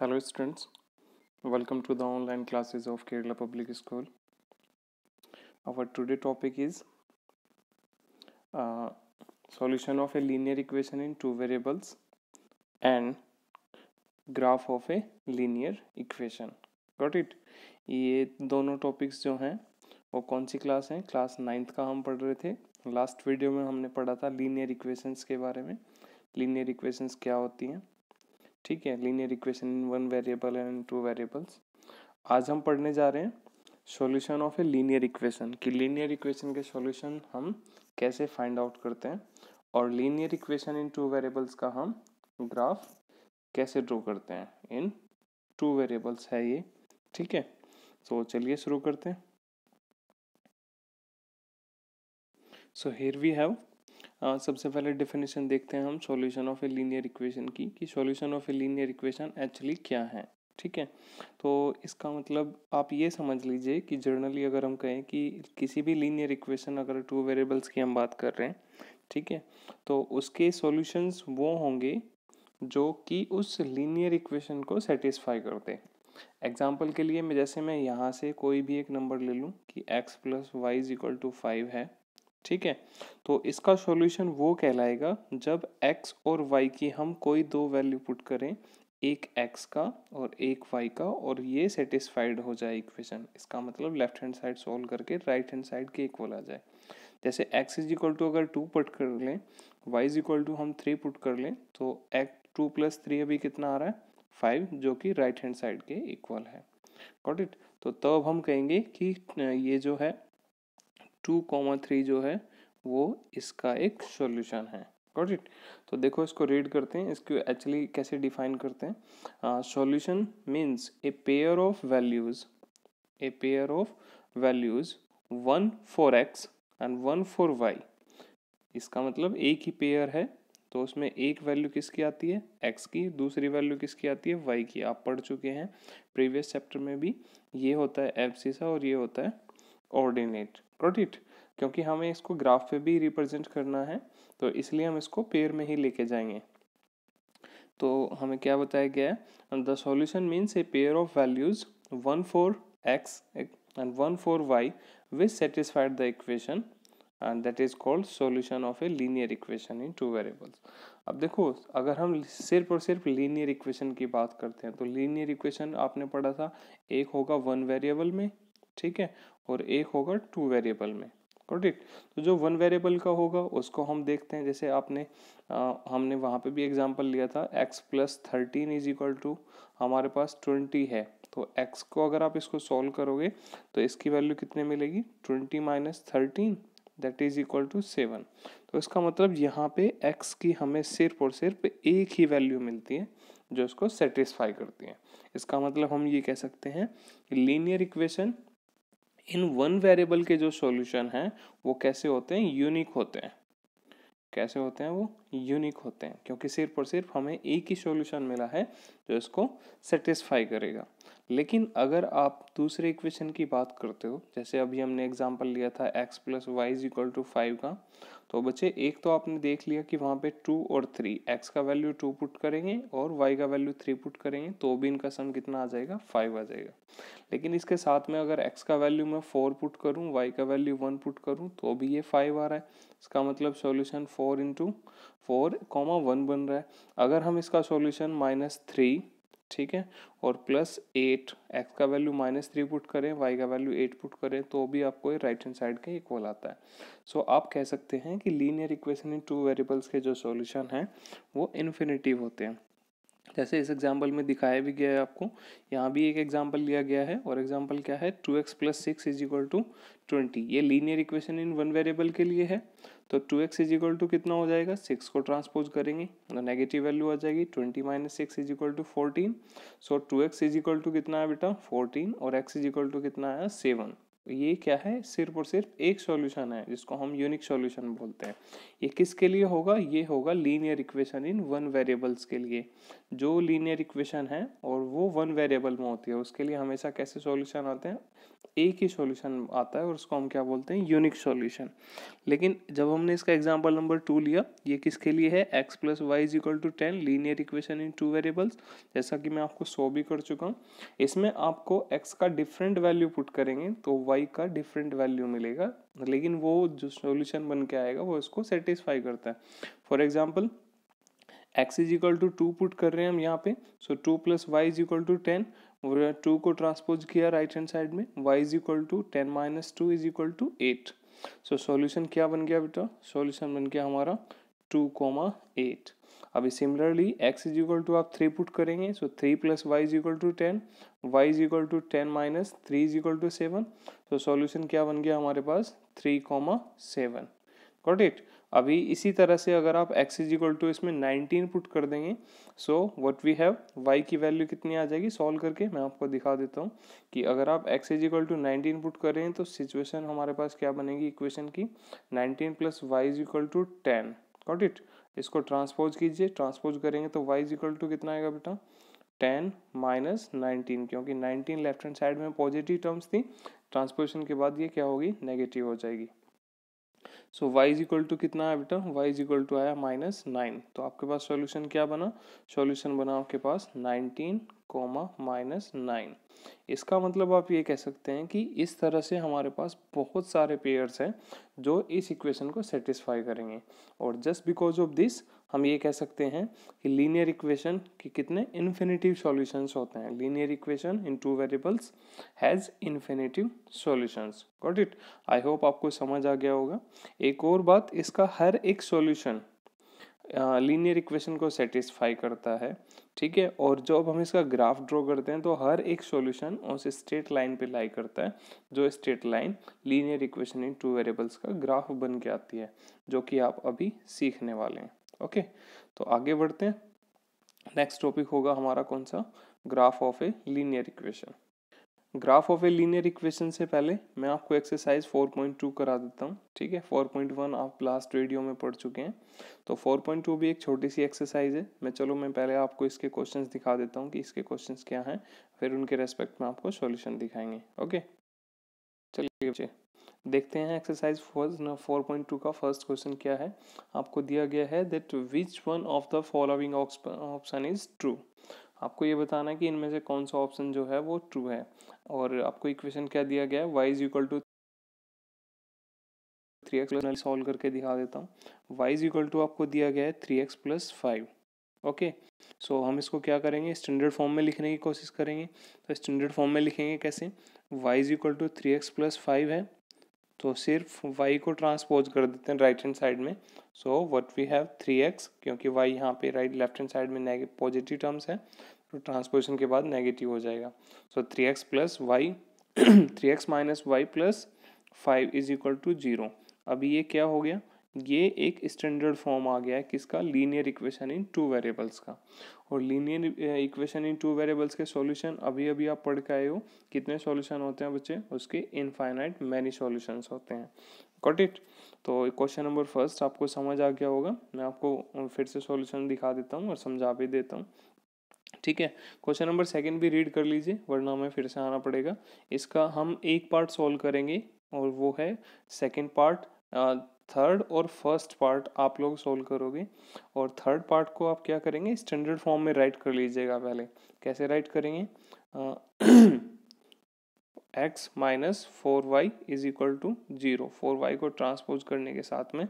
Hello students, welcome to the online classes of Kerala Public School. Our today topic is uh, solution of a linear equation in two variables and graph of a linear equation. Got it? ये दोनों topics जो हैं वो कौन सी class हैं class ninth का हम पढ़ रहे थे लास्ट वीडियो में हमने पढ़ा था लीनियर इक्वेशंस के बारे में लीनियर इक्वेशंस क्या होती हैं ठीक है linear equation in one variable and two variables आज हम पढ़ने जा रहे हैं solution of a linear equation कि लीनियर इक्वेशन के सॉल्यूशन हम कैसे फाइंड आउट करते हैं और linear equation in two variables का हम ग्राफ कैसे ड्रॉ करते हैं इन टू वेरिएबल्स है ये ठीक है तो चलिए शुरू करते हैं सो हेयर वी हैव सबसे पहले डिफिनेशन देखते हैं हम solution of a linear equation की कि solution of a linear equation actually क्या है ठीक है तो इसका मतलब आप ये समझ लीजिए कि जर्नली अगर हम कहें कि किसी भी लीनियर इक्वेशन अगर टू वेरिएबल्स की हम बात कर रहे हैं ठीक है तो उसके सॉल्यूशंस वो होंगे जो कि उस लीनियर इक्वेशन को सेटिस्फाई कर दे एग्जाम्पल के लिए मैं जैसे मैं यहाँ से कोई भी एक नंबर ले लूँ कि x plus y is equal to five है ठीक है तो इसका सॉल्यूशन वो कहलाएगा जब x और y की हम कोई दो वैल्यू पुट करें एक x का और एक y का और ये सेटिस्फाइड हो जाए इक्वेशन इसका मतलब लेफ्ट हैंड साइड सॉल्व करके राइट हैंड साइड के इक्वल आ जाए जैसे x इज इक्वल टू अगर टू पुट कर लें y इज इक्वल टू हम थ्री पुट कर लें तो एक्स टू प्लस थ्री अभी कितना आ रहा है फाइव जो कि राइट हैंड साइड के इक्वल है गॉट इट तो तब हम कहेंगे कि ये जो है टू कॉमा थ्री जो है वो इसका एक सॉल्यूशन है गॉट इट तो देखो इसको रीड करते हैं इसको एक्चुअली कैसे डिफाइन करते हैं solution means a pair of values a pair of values one for x and one for y इसका मतलब एक ही पेयर है तो उसमें एक वैल्यू किसकी आती है एक्स की दूसरी वैल्यू किसकी आती है वाई की आप पढ़ चुके हैं प्रीवियस चैप्टर में भी ये होता है एफ और ये होता है ऑर्डिनेट गॉट क्योंकि हमें इसको ग्राफ पे भी रिप्रेजेंट करना है तो इसलिए हम इसको पेयर में ही लेके जाएंगे तो हमें क्या बताया गया है the solution means a pair of values one for x and one for y which satisfied the equation and that is called solution of a linear equation in two variables अब देखो अगर हम सिर्फ और सिर्फ लीनियर इक्वेशन की बात करते हैं तो लीनियर इक्वेशन आपने पढ़ा था एक होगा वन वेरिएबल में ठीक है और एक होगा टू वेरिएबल में करेक्ट तो जो वन वेरिएबल का होगा उसको हम देखते हैं जैसे आपने आ, हमने वहाँ पे भी एग्जांपल लिया था x plus thirteen is equal to हमारे पास ट्वेंटी है तो एक्स को अगर आप इसको सॉल्व करोगे तो इसकी वैल्यू कितने मिलेगी twenty minus thirteen that is equal to seven तो इसका मतलब यहाँ पे एक्स की हमें सिर्फ और सिर्फ एक ही वैल्यू मिलती है जो इसको सेटिस्फाई करती है इसका मतलब हम ये कह सकते हैं linear equation in one variable के जो सॉल्यूशन हैं वो कैसे होते हैं यूनिक होते हैं कैसे होते हैं वो यूनिक होते हैं क्योंकि सिर्फ और सिर्फ हमें एक ही सॉल्यूशन मिला है जो इसको सेटिस्फाई करेगा लेकिन अगर आप दूसरे इक्वेशन की बात करते हो जैसे अभी हमने एग्जांपल लिया था x plus y is equal to five का तो बच्चे एक तो आपने देख लिया कि वहाँ पे टू और थ्री एक्स का वैल्यू टू पुट करेंगे और वाई का वैल्यू थ्री पुट करेंगे तो भी इनका सम कितना आ जाएगा फाइव आ जाएगा लेकिन इसके साथ में अगर एक्स का वैल्यू मैं फोर पुट करूँ वाई का वैल्यू वन पुट करूँ तो भी ये फाइव आ रहा है इसका मतलब solution four into four comma one बन रहा है अगर हम इसका सोल्यूशन माइनस थ्री ठीक है और प्लस एट एक्स का वैल्यू माइनस थ्री पुट करें वाई का वैल्यू एट पुट करें तो भी आपको राइट हैंड साइड का इक्वल आता है सो so, आप कह सकते हैं कि linear equation in two variables के जो सॉल्यूशन हैं वो इन्फिनेटिव होते हैं जैसे इस एग्जांपल में दिखाया भी गया है आपको यहाँ भी एक एग्जाम्पल लिया गया है और एग्जाम्पल क्या है टू एक्स प्लस ये linear equation in one variable के लिए है तो two x is equal to कितना हो जाएगा सिक्स को ट्रांसपोज करेंगे तो नेगेटिव वैल्यू आ जाएगी twenty minus six is equal to fourteen so two x is equal to कितना है बेटा फोर्टीन और एक्स इज इक्वल टू कितना है सेवन ये क्या है सिर्फ और सिर्फ एक सॉल्यूशन है जिसको हम यूनिक सॉल्यूशन बोलते हैं ये किसके लिए होगा ये होगा linear equation in one variables के लिए जो लीनियर इक्वेशन है और वो वन वेरिएबल में होती है उसके लिए हमेशा कैसे सॉल्यूशन आते हैं एक ही सॉल्यूशन आता है और उसको हम क्या बोलते हैं यूनिक सॉल्यूशन लेकिन जब हमने इसका एग्जांपल नंबर टू लिया ये किसके लिए है x plus y is equal to ten linear equation in two variables जैसा कि मैं आपको सो भी कर चुका हूँ इसमें आपको एक्स का डिफरेंट वैल्यू पुट करेंगे तो वाई का डिफरेंट वैल्यू मिलेगा लेकिन वो जो सोल्यूशन बन के आएगा वो इसको सेटिस्फाई करता है for example x is equal to two put कर रहे हैं हम यहाँ पे so two plus y is equal to ten और टू को ट्रांसपोज किया राइट हैंड साइड में y is equal to ten minus two is equal to eight so solution क्या बन गया बेटा सॉल्यूशन बन गया हमारा टू कोमा एट अभी similarly x is equal to आप थ्री पुट करेंगे so three plus y is equal to ten y is equal to ten minus three is equal to seven so solution क्या बन गया हमारे पास three comma seven got it अभी इसी तरह से अगर आप x इज इक्वल टू इसमें नाइनटीन पुट कर देंगे so what we have y की वैल्यू कितनी आ जाएगी सॉल्व करके मैं आपको दिखा देता हूँ कि अगर आप x is equal to nineteen put करें तो सिचुएशन हमारे पास क्या बनेगी इक्वेशन की nineteen plus y is equal to ten got it इसको ट्रांसपोज कीजिए ट्रांसपोज करेंगे तो वाई इज इक्वल टू कितना आएगा बेटा टेन माइनस नाइनटीन क्योंकि नाइनटीन लेफ्ट हैंड साइड में पॉजिटिव टर्म्स थी ट्रांसपोजिशन के बाद ये क्या होगी नेगेटिव हो जाएगी so y is equal to कितना आया बेटा वाई इज इक्वल टू आया माइनस नाइन तो आपके पास सॉल्यूशन क्या बना सॉल्यूशन बना आपके पास नाइनटीन कोमा माइनस नाइन इसका मतलब आप ये कह सकते हैं कि इस तरह से हमारे पास बहुत सारे पेयर्स हैं जो इस इक्वेशन को सेटिस्फाई करेंगे और जस्ट बिकॉज ऑफ दिस हम ये कह सकते हैं कि लीनियर इक्वेशन के कितने इन्फिनेटिव सॉल्यूशंस होते हैं linear equation in two variables has infinitive solutions got it I hope आपको समझ आ गया होगा एक और बात इसका हर एक सॉल्यूशन लीनियर इक्वेशन को सेटिस्फाई करता है ठीक है और जब हम इसका ग्राफ ड्रॉ करते हैं तो हर एक सॉल्यूशन उस स्ट्रेट लाइन पे लाई करता है जो straight line linear equation in two variables का ग्राफ बन के आती है जो कि आप अभी सीखने वाले हैं ओके तो आगे बढ़ते हैं नेक्स्ट टॉपिक होगा हमारा कौन सा graph of a linear equation graph of a linear equation से पहले मैं आपको एक्सरसाइज 4.2 करा देता हूँ ठीक है 4.1 आप लास्ट वीडियो में पढ़ चुके हैं तो 4.2 भी एक छोटी सी एक्सरसाइज है मैं चलो मैं पहले आपको इसके क्वेश्चंस दिखा देता हूँ कि इसके क्वेश्चंस क्या हैं फिर उनके रेस्पेक्ट में आपको सॉल्यूशन दिखाएंगे ओके चलिए देखते हैं एक्सरसाइज फोर पॉइंट टू का फर्स्ट क्वेश्चन क्या है आपको दिया गया है that which one of the following option is true आपको ये बताना है कि इनमें से कौन सा ऑप्शन जो है वो ट्रू है और आपको इक्वेशन क्या दिया गया है y is equal to three x solve करके दिखा देता हूँ वाई इज इक्वल टू आपको दिया गया है three x plus five okay so हम इसको क्या करेंगे स्टैंडर्ड फॉर्म में लिखने की कोशिश करेंगे तो स्टैंडर्ड फॉर्म में लिखेंगे कैसे y is equal to three x plus five है तो सिर्फ y को ट्रांसपोज कर देते हैं राइट हैंड साइड में so what we have three x क्योंकि y यहाँ पे राइट लेफ्ट हैंड साइड में पॉजिटिव टर्म्स है तो ट्रांसपोजिशन के बाद नेगेटिव हो जाएगा so three x plus y three x minus y plus five is equal to zero अभी ये क्या हो गया ये एक स्टैंडर्ड फॉर्म आ गया है किसका linear equation in two variables का और linear equation in two variables के सॉल्यूशन अभी अभी आप पढ़ के आए हो कितने सॉल्यूशन होते हैं बच्चे उसके इनफाइनाइट मैनी सॉल्यूशंस होते हैं कॉट इट तो क्वेश्चन नंबर फर्स्ट आपको समझ आ गया होगा मैं आपको फिर से सोल्यूशन दिखा देता हूँ और समझा भी देता हूँ ठीक है क्वेश्चन नंबर सेकेंड भी रीड कर लीजिए वरना हमें फिर से आना पड़ेगा इसका हम एक पार्ट सॉल्व करेंगे और वो है सेकेंड पार्ट थर्ड और फर्स्ट पार्ट आप लोग सोल्व करोगे और थर्ड पार्ट को आप क्या करेंगे स्टैंडर्ड फॉर्म में राइट कर लीजिएगा पहले कैसे राइट करेंगे x minus four y is equal to zero four y को ट्रांसपोज करने के साथ में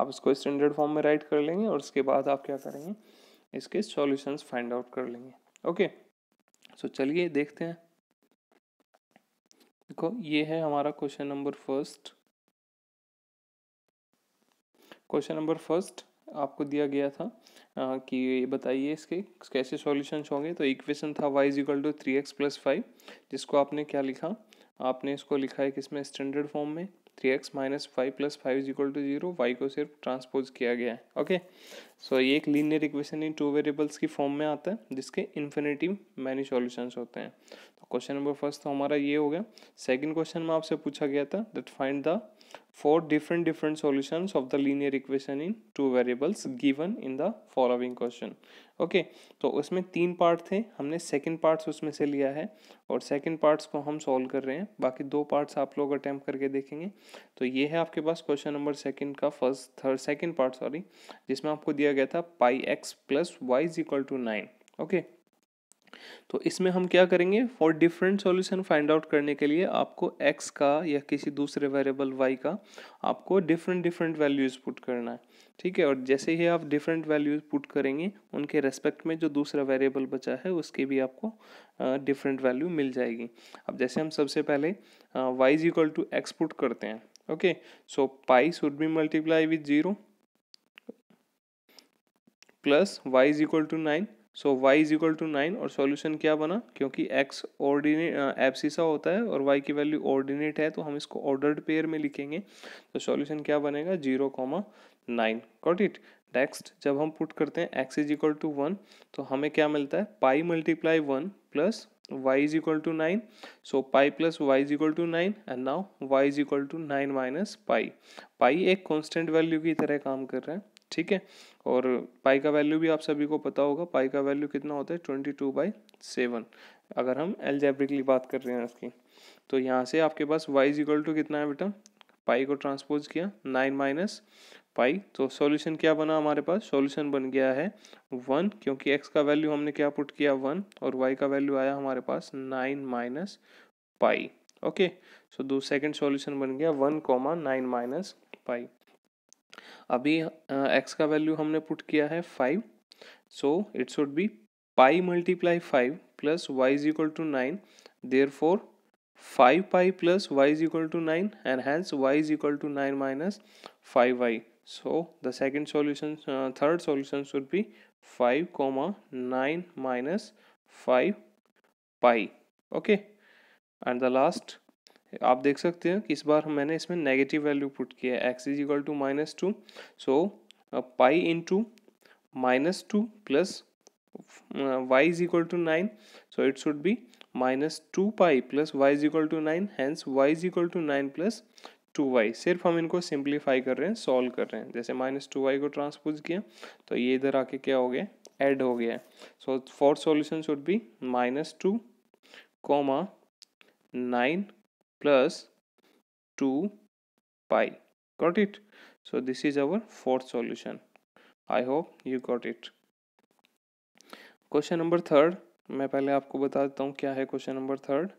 आप इसको स्टैंडर्ड फॉर्म में राइट कर लेंगे और उसके बाद आप क्या करेंगे इसके सॉल्यूशंस फाइंड आउट कर लेंगे ओके सो चलिए देखते हैं देखो ये है हमारा question number first question number first आपको दिया गया था आ, कि ये बताइए इसके कैसे सॉल्यूशंस होंगे तो इक्वेशन था y is equal to three x plus five जिसको आपने क्या लिखा आपने इसको लिखा है किसमें स्टैंडर्ड फॉर्म में three x minus five plus five is equal to zero y को सिर्फ ट्रांसपोज किया गया है ओके सो ये एक linear equation in two variables की फॉर्म में आता है जिसके इन्फिनेटिव मैनी सॉल्यूशंस होते हैं तो क्वेश्चन नंबर फर्स्ट तो हमारा ये हो गया सेकंड क्वेश्चन में आपसे पूछा गया था that find the four different different solutions of the linear equation in two variables given in the following question okay okay, तो उसमें तीन पार्ट थे हमने सेकेंड पार्ट्स उसमें से लिया है और सेकेंड पार्ट्स को हम सॉल्व कर रहे हैं बाकी दो पार्ट्स आप लोग अटैम्प्ट करके देखेंगे तो ये है आपके पास क्वेश्चन नंबर सेकेंड का first third second part sorry जिसमें आपको दिया गया था pi x plus y is equal to nine okay तो इसमें हम क्या करेंगे four different solution find out करने के लिए आपको x का या किसी दूसरे वेरिएबल y का आपको डिफरेंट डिफरेंट वैल्यूज़ पुट करना है ठीक है और जैसे ही आप डिफरेंट वैल्यूज़ पुट करेंगे उनके रेस्पेक्ट में जो दूसरा वेरिएबल बचा है उसके भी आपको डिफरेंट uh, वैल्यू मिल जाएगी अब जैसे हम सबसे पहले y is equal to x put करते हैं okay so pi should be multiply with zero plus y is equal to nine so y is equal to nine और सॉल्यूशन क्या बना क्योंकि एक्स ऑर्डिनेट सा होता है और वाई की वैल्यू ऑर्डिनेट है तो हम इसको ऑर्डर्ड पेयर में लिखेंगे तो सॉल्यूशन क्या बनेगा zero comma nine got it next जब हम पुट करते हैं x is equal to one तो हमें क्या मिलता है pi multiply one plus y is equal to nine so pi plus y is equal to nine and now y is equal to nine minus pi pi एक constant value की तरह काम कर रहा है ठीक है और पाई का वैल्यू भी आप सभी को पता होगा पाई का वैल्यू कितना होता है ट्वेंटी टू बाई सेवन अगर हम एल्जेब्रिकली बात कर रहे हैं इसकी तो यहाँ से आपके पास वाई इक्वल टू कितना है बेटा पाई को ट्रांसपोज किया नाइन माइनस पाई तो सॉल्यूशन क्या बना हमारे पास सॉल्यूशन बन गया है वन क्योंकि एक्स का वैल्यू हमने क्या पुट किया वन और वाई का वैल्यू आया हमारे पास nine minus pi okay so दो सेकेंड सॉल्यूशन बन गया one comma nine minus pi अभी एक्स का वैल्यू हमने पुट किया है five so it should be pi multiply five plus y is equal to nine therefore five pi plus y is equal to nine and hence y is equal to nine minus five y so the second solution third solution should B five comma nine minus five pi okay and the last आप देख सकते हैं कि इस बार मैंने इसमें negative value put किया है x is equal to minus two so pi into minus two plus y is equal to nine so it should be minus two pi plus y is equal to nine hence y is equal to nine plus two y सिर्फ हम इनको simplify कर रहे हैं solve कर रहे हैं जैसे माइनस टू वाई को ट्रांसपोज किया तो ये इधर आके क्या हो गया एड हो गया so fourth solution should be minus two comma nine plus 2 pi got it so this is our fourth solution i hope you got it question number third मैं पहले आपको बता देता हूँ क्या है question number third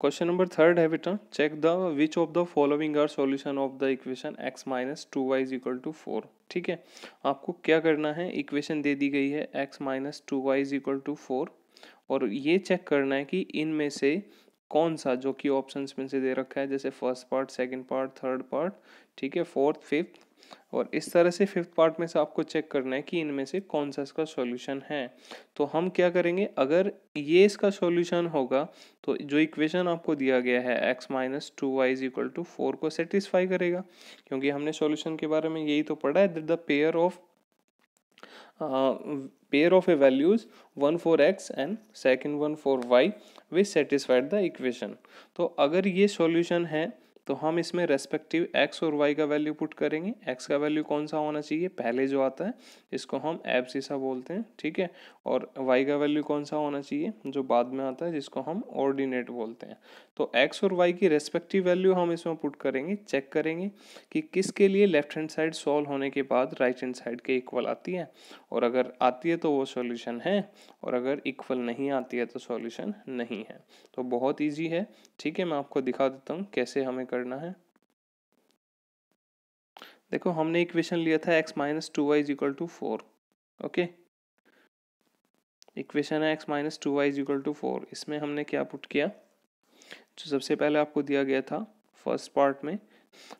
question number third है बेटा check the which of the following are solution of the equation x minus two y is equal to four ठीक है आपको क्या करना है इक्वेशन दे दी गई है x minus two y is equal to four और ये चेक करना है कि इनमें से कौन सा जो कि ऑप्शंस में से दे रखा है जैसे first part second part third part ठीक है फोर्थ फिफ्थ और इस तरह से फिफ्थ पार्ट में से आपको चेक करना है कि इनमें से कौन सा इसका सॉल्यूशन है तो हम क्या करेंगे अगर ये इसका सॉल्यूशन होगा तो जो इक्वेशन आपको दिया गया है x minus two y is equal to four को सेटिस्फाई करेगा क्योंकि हमने सॉल्यूशन के बारे में यही तो पढ़ा है the pair of Uh, pair of a values one for x and second one for y which satisfied the equation तो अगर ये solution है तो हम इसमें रेस्पेक्टिव x और y का वैल्यू पुट करेंगे x का वैल्यू कौन सा होना चाहिए पहले जो आता है इसको हम सा बोलते हैं ठीक है और y का वैल्यू कौन सा होना चाहिए जो बाद में आता है जिसको हम ऑर्डिनेट बोलते हैं तो एक्स और वाई की रेस्पेक्टिव वैल्यू हम इसमें पुट करेंगे चेक करेंगे कि किसके लिए लेफ्ट हैंड साइड सॉल्व होने के बाद राइट हैंड साइड के इक्वल आती है और अगर आती है तो वो सॉल्यूशन है और अगर इक्वल नहीं आती है तो सॉल्यूशन नहीं है तो बहुत ईजी है ठीक है मैं आपको दिखा देता हूँ कैसे हमें करना है देखो हमने इक्वेशन लिया था x minus two y equal to four okay equation है x minus two y equal to four इसमें हमने क्या पुट किया जो सबसे पहले आपको दिया गया था फर्स्ट पार्ट में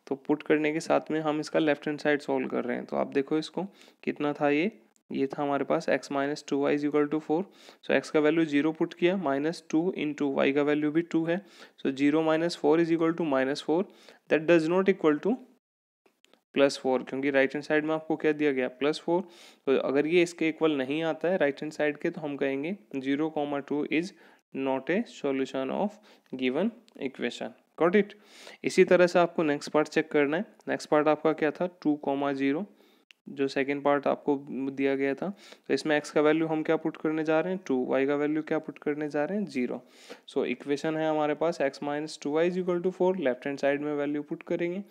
तो पुट करने के साथ में हम इसका लेफ्ट हैंड साइड सोल्व कर रहे हैं तो आप देखो इसको कितना था ये ये था हमारे पास x minus two y is equal to four so x का वैल्यू जीरो पुट किया minus two into y का वैल्यू भी टू है so zero minus four is equal to minus four that does not equal to plus four क्योंकि right hand side में आपको क्या दिया गया प्लस फोर तो अगर ये इसके इक्वल नहीं आता है राइट हैंड साइड के तो हम कहेंगे zero comma two is not a solution of given equation got it इसी तरह से आपको नेक्स्ट पार्ट चेक करना है नेक्स्ट पार्ट आपका क्या था टू कॉमा जीरो जो सेकेंड पार्ट आपको दिया गया था तो इसमें एक्स का वैल्यू हम क्या पुट करने जा रहे हैं टू वाई का वैल्यू क्या पुट करने जा रहे हैं जीरो सो इक्वेशन है हमारे पास x minus two y equal to four left hand side में वैल्यू पुट करेंगे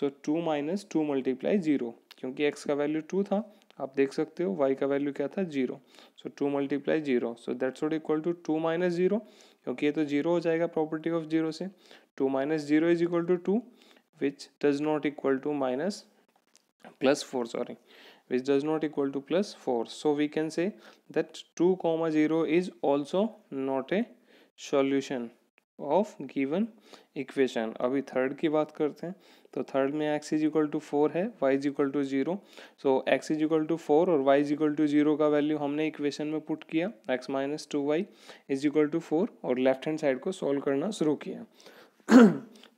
so two minus two multiply zero क्योंकि एक्स का वैल्यू टू था आप देख सकते हो y का वैल्यू क्या था zero so two multiply zero so that's what equal to two minus zero क्योंकि ये तो जीरो हो जाएगा प्रॉपर्टी ऑफ जीरो से two minus zero is equal to two which does not equal to minus plus four sorry which does not equal to plus four so we can say that two comma zero is also not a solution of given equation अभी third की बात करते हैं तो third में x is equal to four है y is equal to zero so x is equal to four और y is equal to zero का वैल्यू हमने इक्वेशन में पुट किया x minus two y is equal to four और left hand side को solve करना शुरू किया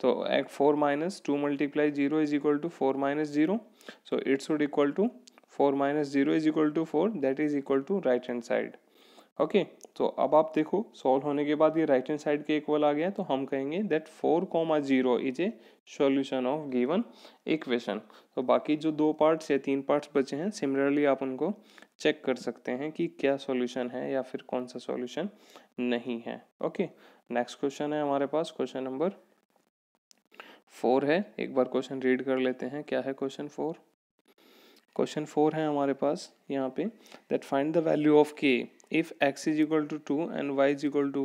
तो x four minus two multiply zero is equal to four minus zero so it's would equal to four minus zero is equal to four that is equal to right hand side okay तो अब आप देखो solve होने के बाद ये right hand side के equal आ गया तो हम कहेंगे that four comma zero is a solution of given equation तो बाकी जो दो पार्ट्स या तीन पार्ट्स बचे हैं सिमिलरली आप उनको चेक कर सकते हैं कि क्या सॉल्यूशन है या फिर कौन सा सॉल्यूशन नहीं है ओके नेक्स्ट क्वेश्चन है हमारे पास क्वेश्चन नंबर फोर है एक बार क्वेश्चन रीड कर लेते हैं क्या है क्वेश्चन फोर क्वेश्चन फोर है हमारे पास यहाँ पे that find the value of k if x is equal to 2 and y is equal to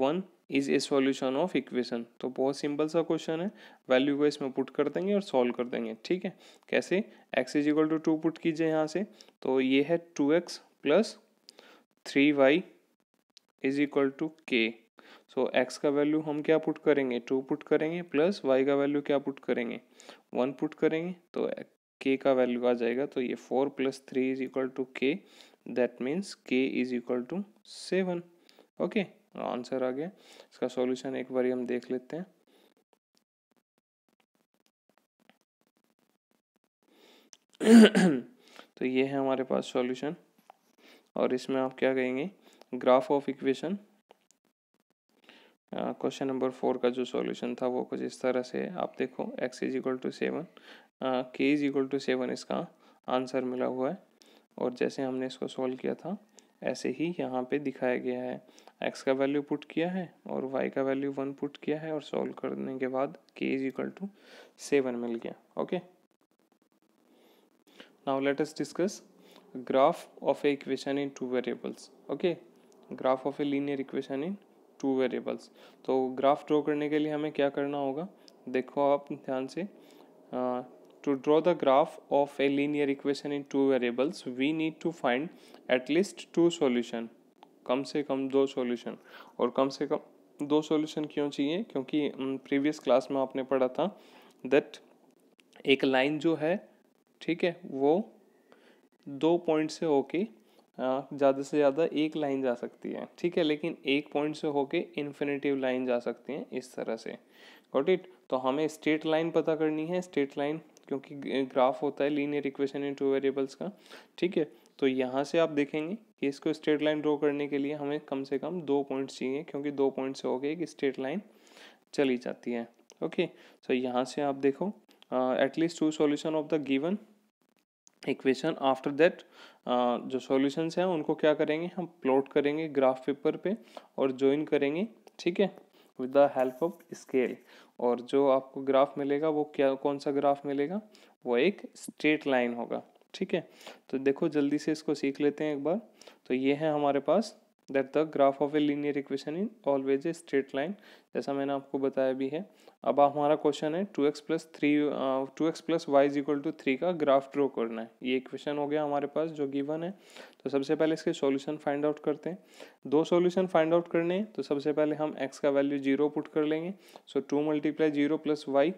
1 is a solution of equation तो बहुत सिंपल सा क्वेश्चन है वैल्यू को इसमें पुट कर देंगे और सॉल्व कर देंगे ठीक है कैसे x is equal to two put कीजिए यहाँ से तो ये है two x plus three y is equal to k so x का वैल्यू हम क्या पुट करेंगे टू पुट करेंगे प्लस वाई का वैल्यू क्या पुट करेंगे वन पुट करेंगे तो के का वैल्यू आ जाएगा तो ये four plus three is equal to k that means k is equal to seven okay answer आ गया इसका सॉल्यूशन एक बार हम देख लेते हैं तो ये है हमारे पास सॉल्यूशन और इसमें आप क्या कहेंगे graph of equation question number four का जो सॉल्यूशन था वो कुछ इस तरह से आप देखो x is equal to seven k is equal to seven इसका आंसर मिला हुआ है और जैसे हमने इसको सॉल्व किया था ऐसे ही यहाँ पे दिखाया गया है एक्स का वैल्यू पुट किया है और वाई का वैल्यू वन पुट किया है और सॉल्व करने के बाद k is equal to seven मिल गया okay now let us discuss graph of a equation in two variables okay graph of a linear equation in two variables तो ग्राफ ड्रॉ करने के लिए हमें क्या करना होगा देखो आप ध्यान से To draw the graph of a linear equation in two variables, we need to find at least two solution. कम से कम दो सॉल्यूशन और कम से कम दो सॉल्यूशन क्यों चाहिए क्योंकि प्रीवियस क्लास में आपने पढ़ा था दैट एक लाइन जो है ठीक है वो दो पॉइंट से होके ज़्यादा से ज़्यादा एक लाइन जा सकती है ठीक है लेकिन एक पॉइंट से होके इन्फिनेटिव लाइन जा सकती है इस तरह से गॉट इट तो हमें स्ट्रेट लाइन पता करनी है स्ट्रेट लाइन क्योंकि ग्राफ होता है linear equation in two variables का ठीक है तो यहाँ से आप देखेंगे कि इसको स्ट्रेट लाइन ड्रॉ करने के लिए हमें कम से कम दो पॉइंट्स चाहिए क्योंकि दो पॉइंट से हो गए कि स्ट्रेट लाइन चली जाती है ओके सो तो यहाँ से आप देखो at least two solution of the given equation after that जो सॉल्यूशंस हैं उनको क्या करेंगे हम प्लॉट करेंगे ग्राफ पेपर पे और ज्वाइन करेंगे ठीक है with the help of scale और जो आपको ग्राफ मिलेगा वो क्या कौन सा ग्राफ मिलेगा वो एक स्ट्रेट लाइन होगा ठीक है तो देखो जल्दी से इसको सीख लेते हैं एक बार तो ये है हमारे पास that the graph of a linear equation in always a straight line जैसा मैंने आपको बताया भी है अब हमारा क्वेश्चन है two x plus three two x plus y is equal to three का ग्राफ ड्रॉ करना है ये इक्वेशन हो गया हमारे पास जो गिवन है तो सबसे पहले इसके सॉल्यूशन फाइंड आउट करते हैं दो सॉल्यूशन फाइंड आउट करने हैं तो सबसे पहले हम एक्स का वैल्यू जीरो पुट कर लेंगे so two multiply zero plus y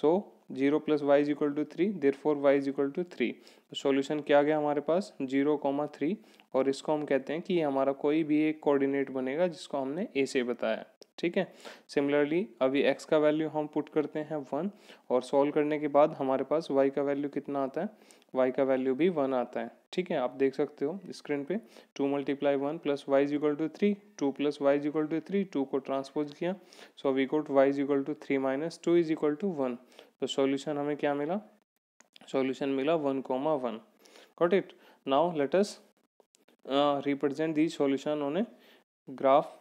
so zero plus y is equal to three therefore y is equal to three solution तो क्या गया हमारे पास जीरो कॉमा थ्री और इसको हम कहते हैं कि ये हमारा कोई भी एक कोऑर्डिनेट बनेगा जिसको हमने ए से बताया ठीक है सिमिलरली अभी एक्स का वैल्यू हम पुट करते हैं वन और सॉल्व करने के बाद हमारे पास वाई का वैल्यू कितना आता है वाई का वैल्यू भी वन आता है ठीक है आप देख सकते हो स्क्रीन पे two multiply one plus y is equal to three two plus y is equal to three two को ट्रांसपोज किया so we got y is equal to three minus two is equal to one तो solution हमें क्या मिला solution mila 1 comma 1 got it now let us uh, represent the solution on a graph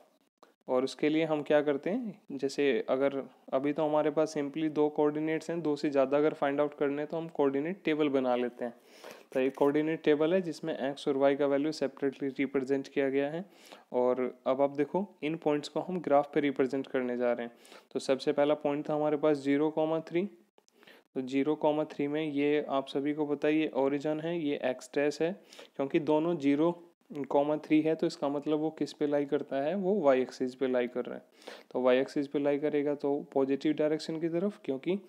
और उसके लिए हम क्या करते हैं जैसे अगर अभी तो हमारे पास सिंपली दो कोऑर्डिनेट्स हैं दो से ज़्यादा अगर फाइंड आउट करने हैं तो हम कोऑर्डिनेट टेबल बना लेते हैं तो एक कोऑर्डिनेट टेबल है जिसमें एक्स और वाई का वैल्यू सेपरेटली रिप्रेजेंट किया गया है और अब आप देखो इन पॉइंट्स को हम ग्राफ पे रिप्रेजेंट करने जा रहे हैं तो सबसे पहला पॉइंट था हमारे पास जीरो कॉमा थ्री तो जीरो कॉमा थ्री में ये आप सभी को पता है ये ओरिजन है ये एक्सट्रेस है क्योंकि दोनों जीरो कॉमा थ्री है तो इसका मतलब वो किस पे लाई करता है वो वाई एक्सिस पे लाई कर रहा है तो वाई एक्सिस पे लाई करेगा तो पॉजिटिव डायरेक्शन की तरफ क्योंकि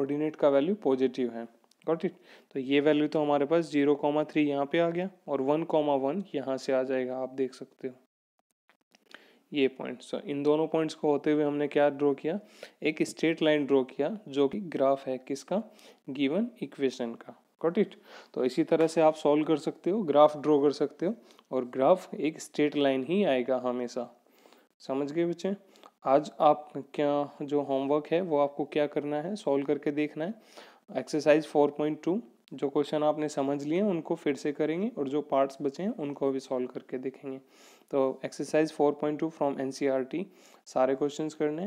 ऑर्डिनेट का वैल्यू पॉजिटिव है गॉट इट तो ये वैल्यू तो हमारे पास जीरो कॉमा थ्री यहाँ पर आ गया और वन कॉमा वन यहाँ से आ जाएगा आप देख सकते हो ये पॉइंट्स इन दोनों पॉइंट्स को होते हुए हमने क्या ड्रॉ किया एक स्ट्रेट लाइन ड्रॉ किया जो कि ग्राफ है किसका गिवन इक्वेशन का कॉट इट तो इसी तरह से आप सॉल्व कर सकते हो ग्राफ ड्रॉ कर सकते हो और ग्राफ एक स्ट्रेट लाइन ही आएगा हमेशा समझ गए बच्चे आज आप क्या जो होमवर्क है वो आपको क्या करना है सॉल्व करके देखना है एक्सरसाइज फोर पॉइंट टू जो क्वेश्चन आपने समझ लिए उनको फिर से करेंगे और जो पार्ट्स बचे हैं उनको भी सॉल्व करके देखेंगे तो एक्सरसाइज 4.2 फ्रॉम टी सारे क्वेश्चन करने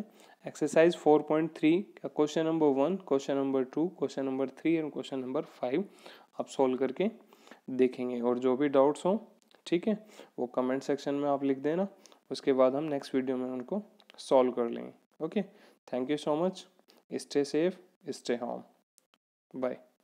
एक्सरसाइज 4.3 का question number one question number two question number three and question number five आप सॉल्व करके देखेंगे और जो भी डाउट्स हों ठीक है वो कमेंट सेक्शन में आप लिख देना उसके बाद हम नेक्स्ट वीडियो में उनको सॉल्व कर लेंगे okay thank you so much stay safe stay home bye